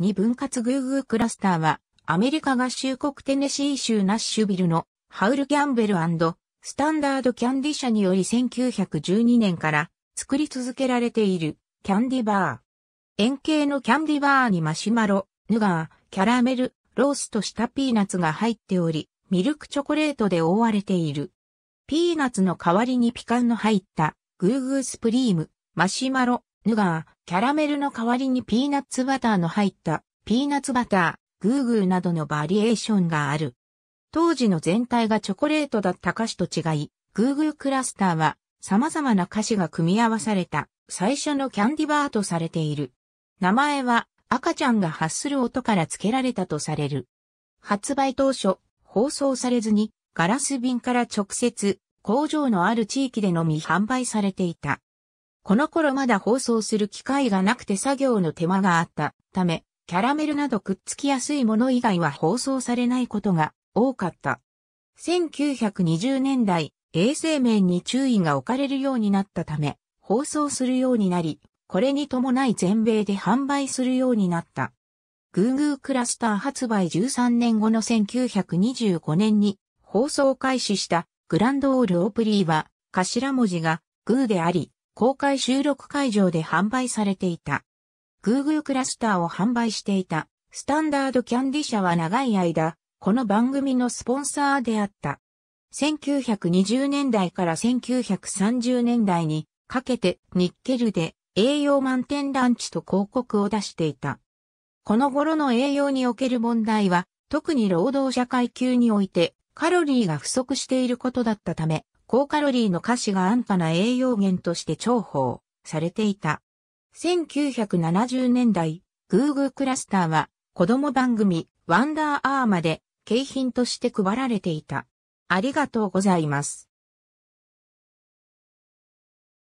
2分割グーグークラスターは、アメリカ合衆国テネシー州ナッシュビルのハウル・キャンベルスタンダード・キャンディ社により1912年から作り続けられているキャンディバー。円形のキャンディバーにマシュマロ、ヌガー、キャラメル、ローストしたピーナッツが入っており、ミルクチョコレートで覆われている。ピーナッツの代わりにピカンの入ったグーグースプリーム、マシュマロ、ヌガー、キャラメルの代わりにピーナッツバターの入ったピーナッツバター、グーグーなどのバリエーションがある。当時の全体がチョコレートだった菓子と違い、グーグークラスターは様々な歌詞が組み合わされた最初のキャンディバーとされている。名前は赤ちゃんが発する音から付けられたとされる。発売当初、放送されずにガラス瓶から直接工場のある地域でのみ販売されていた。この頃まだ包装する機械がなくて作業の手間があったため、キャラメルなどくっつきやすいもの以外は包装されないことが多かった。1920年代、衛生面に注意が置かれるようになったため、包装するようになり、これに伴い全米で販売するようになった。グーグークラスター発売13年後の1925年に放送開始したグランドオールオプリーは頭文字がグーであり、公開収録会場で販売されていた。Google クラスターを販売していた、スタンダードキャンディ社は長い間、この番組のスポンサーであった。1920年代から1930年代にかけてニッケルで栄養満点ランチと広告を出していた。この頃の栄養における問題は、特に労働者階級においてカロリーが不足していることだったため、高カロリーの菓子が安価な栄養源として重宝されていた。1970年代、グーグークラスターは子供番組ワンダーアーマで景品として配られていた。ありがとうございます。